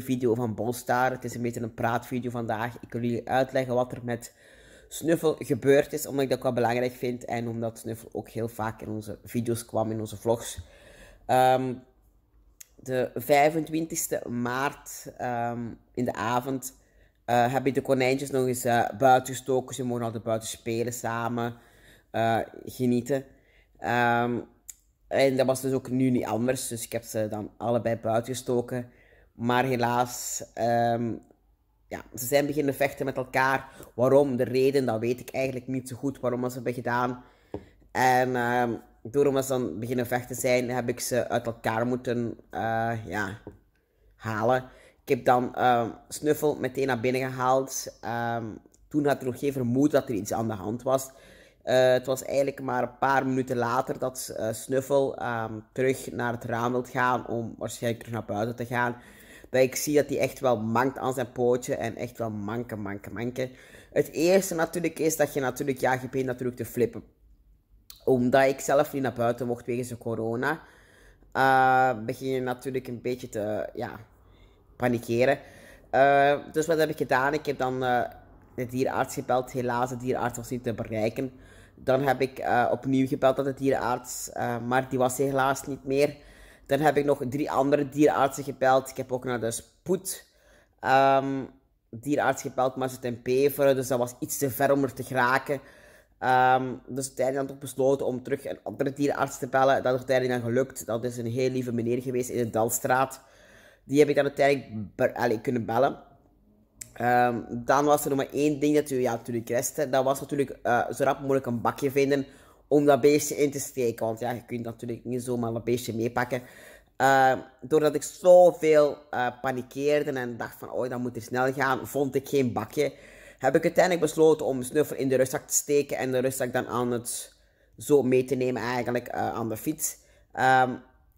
video van Bolstar. Het is een beetje een praatvideo vandaag. Ik wil jullie uitleggen wat er met Snuffel gebeurd is, omdat ik dat wel belangrijk vind en omdat Snuffel ook heel vaak in onze video's kwam, in onze vlogs. Ehm, de 25e maart ehm, in de avond uh, heb ik de konijntjes nog eens uh, buiten gestoken. Ze mogen altijd buiten spelen samen, eh, genieten. Ehm, en dat was dus ook nu niet anders. Dus ik heb ze dan allebei buiten gestoken. Maar helaas, ehm, ja, ze zijn beginnen vechten met elkaar. Waarom? De reden, dat weet ik eigenlijk niet zo goed. Waarom ze hebben gedaan. En um, ehm, doordat ze dan beginnen vechten zijn, heb ik ze uit elkaar moeten eh, ja, halen. Ik heb dan ehm, Snuffel meteen naar binnen gehaald. toen had ik nog geen vermoed dat er iets aan de hand was. Eh, het was eigenlijk maar een paar minuten later dat uh, Snuffel terug naar het raam wil gaan om waarschijnlijk terug naar buiten te gaan dat ik zie dat hij echt wel mankt aan zijn pootje en echt wel manken, manken, manken. Het eerste natuurlijk is dat je natuurlijk, ja, je natuurlijk te flippen. Omdat ik zelf niet naar buiten mocht wegens de corona, eh, begin je natuurlijk een beetje te, ja, panikeren. Eh, dus wat heb ik gedaan? Ik heb dan eh, de dierenarts gebeld. Helaas, de dierenarts was niet te bereiken. Dan heb ik opnieuw gebeld dat de dierenarts, maar die was helaas niet meer. Dan heb ik nog drie andere dierenartsen gebeld. Ik heb ook naar de spoed um, ehm, dierenarts gebeld, maar ze ten Beveren. Dus dat was iets te ver om er te geraken. Ehm, dus uiteindelijk dan ik besloten om terug een andere dierenarts te bellen. Dat is uiteindelijk dan gelukt. Dat is een heel lieve meneer geweest in de Dalstraat. Die heb ik dan uiteindelijk kunnen bellen. Ehm, dan was er nog maar één ding dat u ja, natuurlijk restte. Dat was natuurlijk eh, zo rap mogelijk een bakje vinden om dat beestje in te steken. Want ja, je kunt natuurlijk niet zomaar dat beestje meepakken. Eh, doordat ik zoveel uh, panikeerde en dacht van, oh, dat moet er snel gaan, vond ik geen bakje. Heb ik uiteindelijk besloten om snuffel in de rugzak te steken en de rugzak dan aan het zo mee te nemen eigenlijk eh, aan de fiets. Ehm,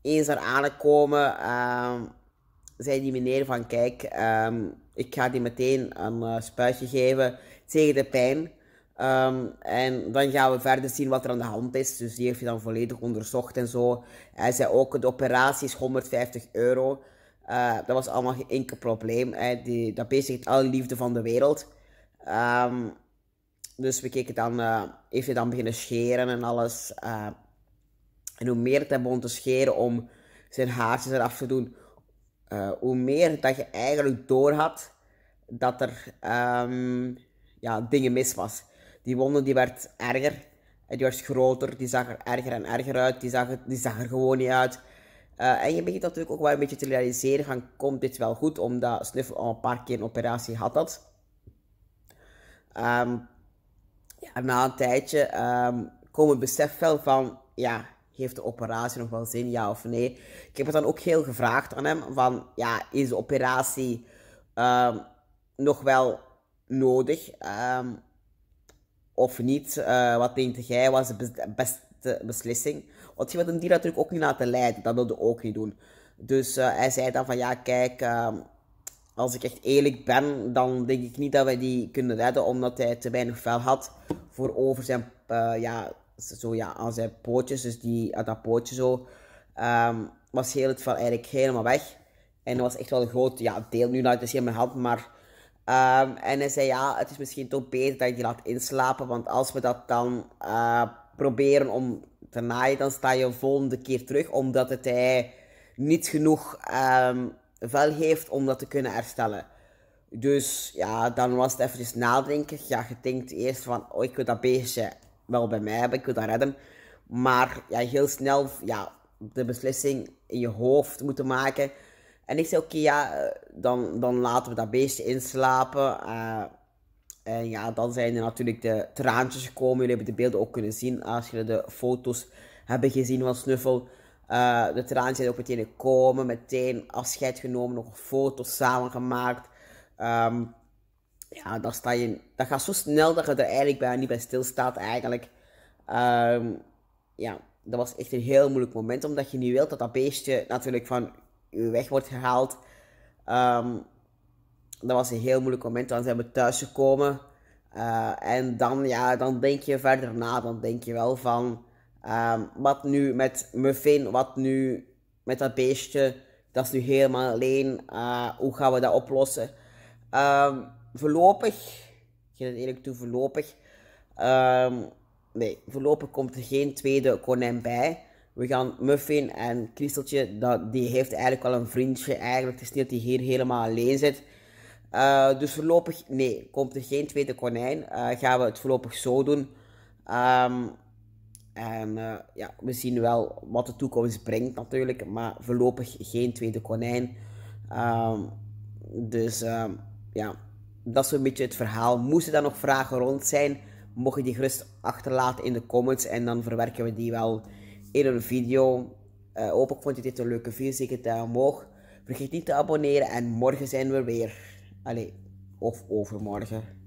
eens daar aangekomen, ehm, zei die meneer van, kijk, ehm, ik ga die meteen een spuitje geven tegen de pijn. Ehm, en dan gaan we verder zien wat er aan de hand is. Dus die heeft hij dan volledig onderzocht en zo. Hij zei ook, de operatie is 150 euro. Eh, dat was allemaal geen enkel probleem. Hij Die, dat bezigt alle liefde van de wereld. Um, dus we keken dan, eh, heeft hij dan beginnen scheren en alles. Eh, en hoe meer hij begon te scheren om zijn haartjes eraf te doen, hoe meer dat je eigenlijk doorhad dat er ehm, ja, dingen mis was. Die wonde die werd erger. die was groter, die zag er erger en erger uit. Die zag, die zag er gewoon niet uit. Eh, en je begint natuurlijk ook wel een beetje te realiseren van, komt dit wel goed? Omdat Snuffel al een paar keer een operatie had dat. Um, ja, na een tijdje um, ehm, komt het besef wel van, ja, heeft de operatie nog wel zin, ja of nee? Ik heb het dan ook heel gevraagd aan hem, van, ja, is de operatie ehm, nog wel nodig? Um, of niet? Eh, wat denk jij was de beste beslissing? Want je wilt een dier natuurlijk ook niet laten leiden. Dat wilde ook niet doen. Dus eh, hij zei dan van ja, kijk, ehm, als ik echt eerlijk ben, dan denk ik niet dat wij die kunnen redden. Omdat hij te weinig vel had voor over zijn, eh, ja, zo, ja, aan zijn pootjes. Dus die, dat pootje zo, ehm, was heel het vel eigenlijk helemaal weg. En dat was echt wel een groot ja, deel. Nu, het is helemaal hand, maar Ehm, en hij zei, ja, het is misschien toch beter dat je die laat inslapen, want als we dat dan eh, proberen om te naaien, dan sta je de volgende keer terug, omdat het hij niet genoeg um, vel heeft om dat te kunnen herstellen. Dus ja, dan was het eventjes nadenken. Ja, je denkt eerst van, oh, ik wil dat beestje wel bij mij hebben, ik wil dat redden. Maar ja, heel snel ja, de beslissing in je hoofd moeten maken en ik zei, oké, ja, eh, dan, dan laten we dat beestje inslapen. Eh, en ja, dan zijn er natuurlijk de traantjes gekomen. Jullie hebben de beelden ook kunnen zien als jullie de foto's hebben gezien van Snuffel. Eh, de traantjes zijn ook meteen gekomen, meteen afscheid genomen, nog foto's samen gemaakt. Ehm, ja, dan sta je, dat gaat zo snel dat je er eigenlijk bijna niet bij stilstaat eigenlijk. Ehm, ja, dat was echt een heel moeilijk moment, omdat je niet wilt dat dat beestje natuurlijk van je weg wordt gehaald. Ehm, dat was een heel moeilijk moment, Dan zijn we thuis gekomen. Eh, en dan, ja, dan denk je verder na. Dan denk je wel van ehm, wat nu met Muffin, wat nu met dat beestje. Dat is nu helemaal alleen. Eh, hoe gaan we dat oplossen? Ehm, voorlopig, ik geef het eerlijk toe, voorlopig. nee, voorlopig komt er geen tweede konijn bij we gaan Muffin en Kristeltje, dat, die heeft eigenlijk wel een vriendje eigenlijk. Het is niet dat hij hier helemaal alleen zit. Eh, dus voorlopig, nee, komt er geen tweede konijn. Eh, gaan we het voorlopig zo doen. Ehm, en eh, ja, we zien wel wat de toekomst brengt natuurlijk. Maar voorlopig geen tweede konijn. Um, dus ehm, ja, dat is een beetje het verhaal. Moesten dan nog vragen rond zijn, mocht je die gerust achterlaten in de comments. En dan verwerken we die wel in een video. Eh, Hopelijk vond je dit een leuke video. Zeker het duim omhoog. Vergeet niet te abonneren en morgen zijn we weer. Allee, of overmorgen.